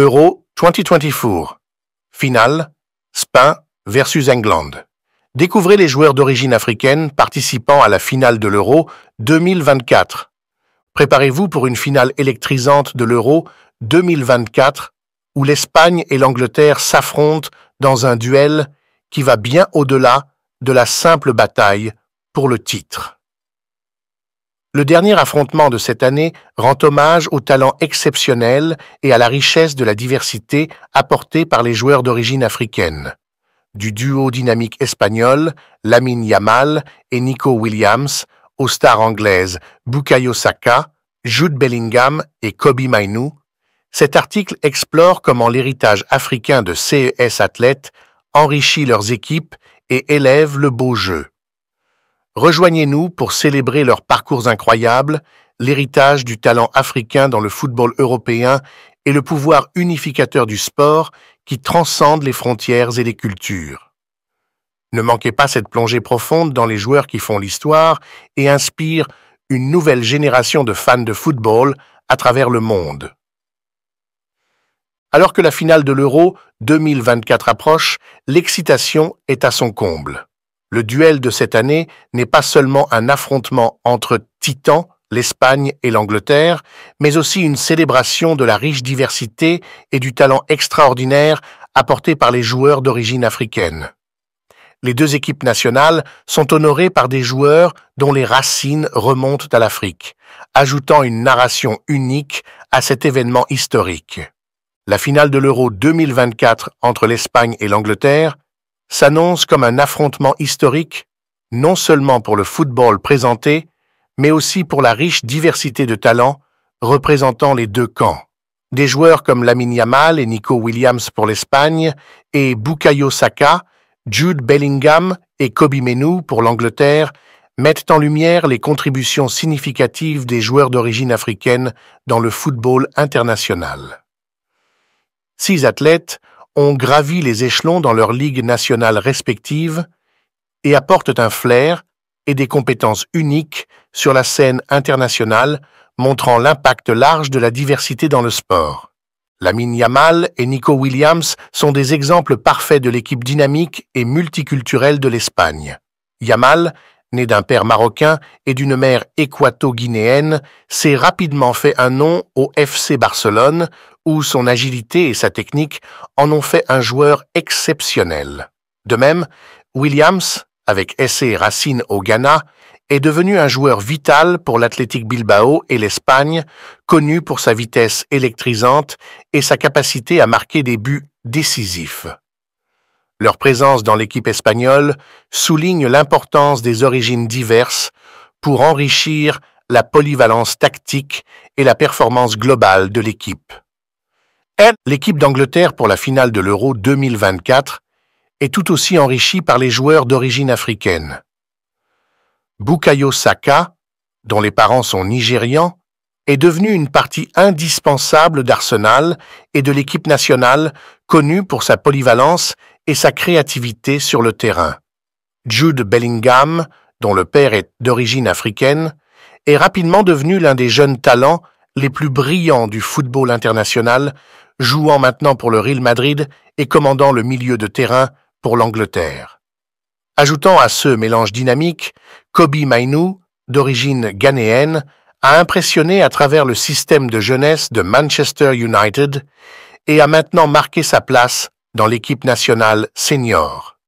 Euro 2024. Finale, Spain versus England. Découvrez les joueurs d'origine africaine participant à la finale de l'Euro 2024. Préparez-vous pour une finale électrisante de l'Euro 2024 où l'Espagne et l'Angleterre s'affrontent dans un duel qui va bien au-delà de la simple bataille pour le titre. Le dernier affrontement de cette année rend hommage au talent exceptionnel et à la richesse de la diversité apportée par les joueurs d'origine africaine. Du duo dynamique espagnol, Lamine Yamal et Nico Williams, aux stars anglaises Bukayo Saka, Jude Bellingham et Kobe Mainu, cet article explore comment l'héritage africain de CES athlètes enrichit leurs équipes et élève le beau jeu. Rejoignez-nous pour célébrer leurs parcours incroyables, l'héritage du talent africain dans le football européen et le pouvoir unificateur du sport qui transcende les frontières et les cultures. Ne manquez pas cette plongée profonde dans les joueurs qui font l'histoire et inspirent une nouvelle génération de fans de football à travers le monde. Alors que la finale de l'Euro 2024 approche, l'excitation est à son comble. Le duel de cette année n'est pas seulement un affrontement entre Titan, l'Espagne et l'Angleterre, mais aussi une célébration de la riche diversité et du talent extraordinaire apporté par les joueurs d'origine africaine. Les deux équipes nationales sont honorées par des joueurs dont les racines remontent à l'Afrique, ajoutant une narration unique à cet événement historique. La finale de l'Euro 2024 entre l'Espagne et l'Angleterre s'annonce comme un affrontement historique, non seulement pour le football présenté, mais aussi pour la riche diversité de talents représentant les deux camps. Des joueurs comme Lamine Yamal et Nico Williams pour l'Espagne et Bukayo Saka, Jude Bellingham et Kobe Menou pour l'Angleterre mettent en lumière les contributions significatives des joueurs d'origine africaine dans le football international. Six athlètes ont gravi les échelons dans leurs ligues nationales respectives et apportent un flair et des compétences uniques sur la scène internationale, montrant l'impact large de la diversité dans le sport. Lamine Yamal et Nico Williams sont des exemples parfaits de l'équipe dynamique et multiculturelle de l'Espagne. Yamal Né d'un père marocain et d'une mère équato-guinéenne, s'est rapidement fait un nom au FC Barcelone, où son agilité et sa technique en ont fait un joueur exceptionnel. De même, Williams, avec essai et racine au Ghana, est devenu un joueur vital pour l'Athletic Bilbao et l'Espagne, connu pour sa vitesse électrisante et sa capacité à marquer des buts décisifs. Leur présence dans l'équipe espagnole souligne l'importance des origines diverses pour enrichir la polyvalence tactique et la performance globale de l'équipe. L'équipe d'Angleterre pour la finale de l'Euro 2024 est tout aussi enrichie par les joueurs d'origine africaine. Bukayo Saka, dont les parents sont nigérians, est devenu une partie indispensable d'Arsenal et de l'équipe nationale, connue pour sa polyvalence et sa créativité sur le terrain. Jude Bellingham, dont le père est d'origine africaine, est rapidement devenu l'un des jeunes talents les plus brillants du football international, jouant maintenant pour le Real Madrid et commandant le milieu de terrain pour l'Angleterre. Ajoutant à ce mélange dynamique, Kobe Mainou, d'origine ghanéenne, a impressionné à travers le système de jeunesse de Manchester United et a maintenant marqué sa place dans l'équipe nationale senior.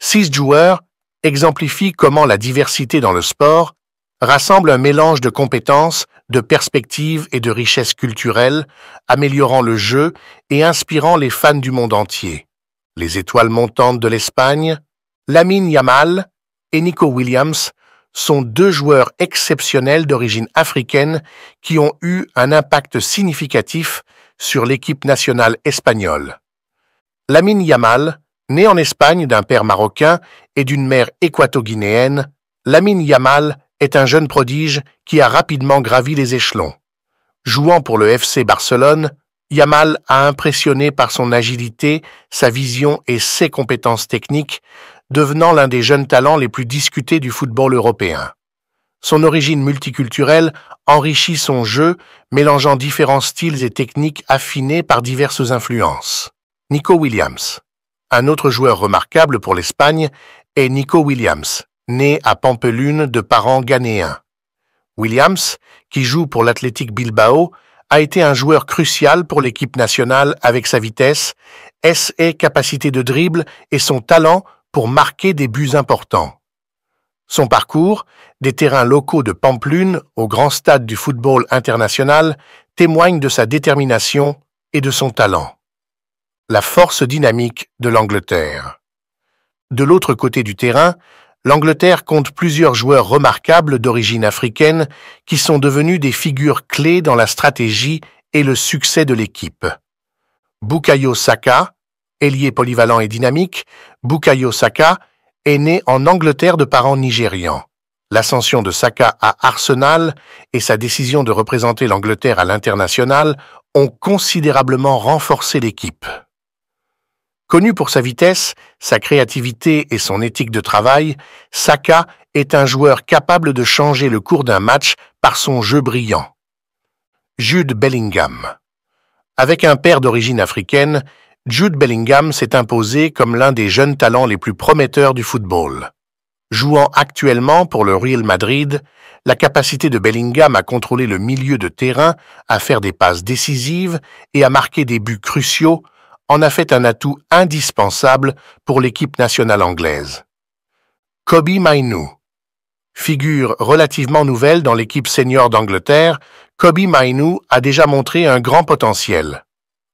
Six joueurs exemplifient comment la diversité dans le sport rassemble un mélange de compétences, de perspectives et de richesses culturelles, améliorant le jeu et inspirant les fans du monde entier. Les étoiles montantes de l'Espagne, Lamine Yamal et Nico Williams sont deux joueurs exceptionnels d'origine africaine qui ont eu un impact significatif sur l'équipe nationale espagnole. Lamine Yamal, né en Espagne d'un père marocain et d'une mère équato-guinéenne, Lamine Yamal est un jeune prodige qui a rapidement gravi les échelons. Jouant pour le FC Barcelone, Yamal a impressionné par son agilité, sa vision et ses compétences techniques, devenant l'un des jeunes talents les plus discutés du football européen. Son origine multiculturelle enrichit son jeu, mélangeant différents styles et techniques affinés par diverses influences. Nico Williams. Un autre joueur remarquable pour l'Espagne est Nico Williams, né à Pampelune de parents ghanéens. Williams, qui joue pour l'Athletic Bilbao, a été un joueur crucial pour l'équipe nationale avec sa vitesse, S.A. capacité de dribble et son talent pour marquer des buts importants. Son parcours, des terrains locaux de Pampelune, au grand stade du football international, témoigne de sa détermination et de son talent la force dynamique de l'Angleterre. De l'autre côté du terrain, l'Angleterre compte plusieurs joueurs remarquables d'origine africaine qui sont devenus des figures clés dans la stratégie et le succès de l'équipe. Bukayo Saka, ailier polyvalent et dynamique, Bukayo Saka est né en Angleterre de parents nigérians. L'ascension de Saka à Arsenal et sa décision de représenter l'Angleterre à l'international ont considérablement renforcé l'équipe. Connu pour sa vitesse, sa créativité et son éthique de travail, Saka est un joueur capable de changer le cours d'un match par son jeu brillant. Jude Bellingham. Avec un père d'origine africaine, Jude Bellingham s'est imposé comme l'un des jeunes talents les plus prometteurs du football. Jouant actuellement pour le Real Madrid, la capacité de Bellingham à contrôler le milieu de terrain, à faire des passes décisives et à marquer des buts cruciaux en a fait un atout indispensable pour l'équipe nationale anglaise. Kobe Mainu. Figure relativement nouvelle dans l'équipe senior d'Angleterre, Kobe Mainu a déjà montré un grand potentiel.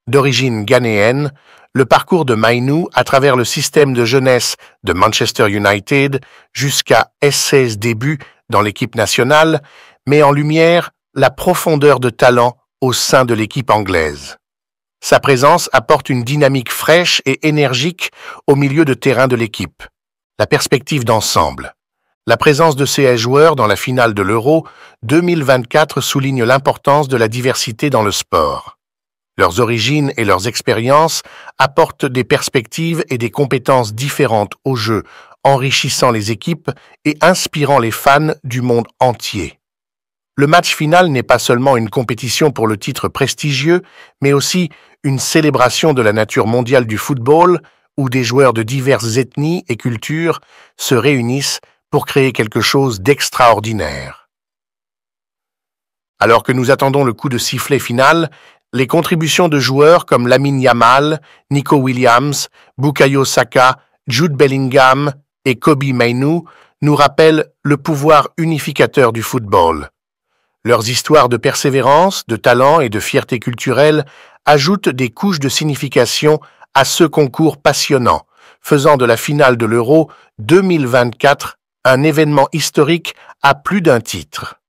D'origine ghanéenne, le parcours de Mainu à travers le système de jeunesse de Manchester United jusqu'à S16 début dans l'équipe nationale met en lumière la profondeur de talent au sein de l'équipe anglaise. Sa présence apporte une dynamique fraîche et énergique au milieu de terrain de l'équipe. La perspective d'ensemble. La présence de ces joueurs dans la finale de l'Euro 2024 souligne l'importance de la diversité dans le sport. Leurs origines et leurs expériences apportent des perspectives et des compétences différentes au jeu, enrichissant les équipes et inspirant les fans du monde entier. Le match final n'est pas seulement une compétition pour le titre prestigieux, mais aussi une célébration de la nature mondiale du football où des joueurs de diverses ethnies et cultures se réunissent pour créer quelque chose d'extraordinaire. Alors que nous attendons le coup de sifflet final, les contributions de joueurs comme Lamine Yamal, Nico Williams, Bukayo Saka, Jude Bellingham et Kobe Mainu nous rappellent le pouvoir unificateur du football. Leurs histoires de persévérance, de talent et de fierté culturelle ajoutent des couches de signification à ce concours passionnant, faisant de la finale de l'Euro 2024 un événement historique à plus d'un titre.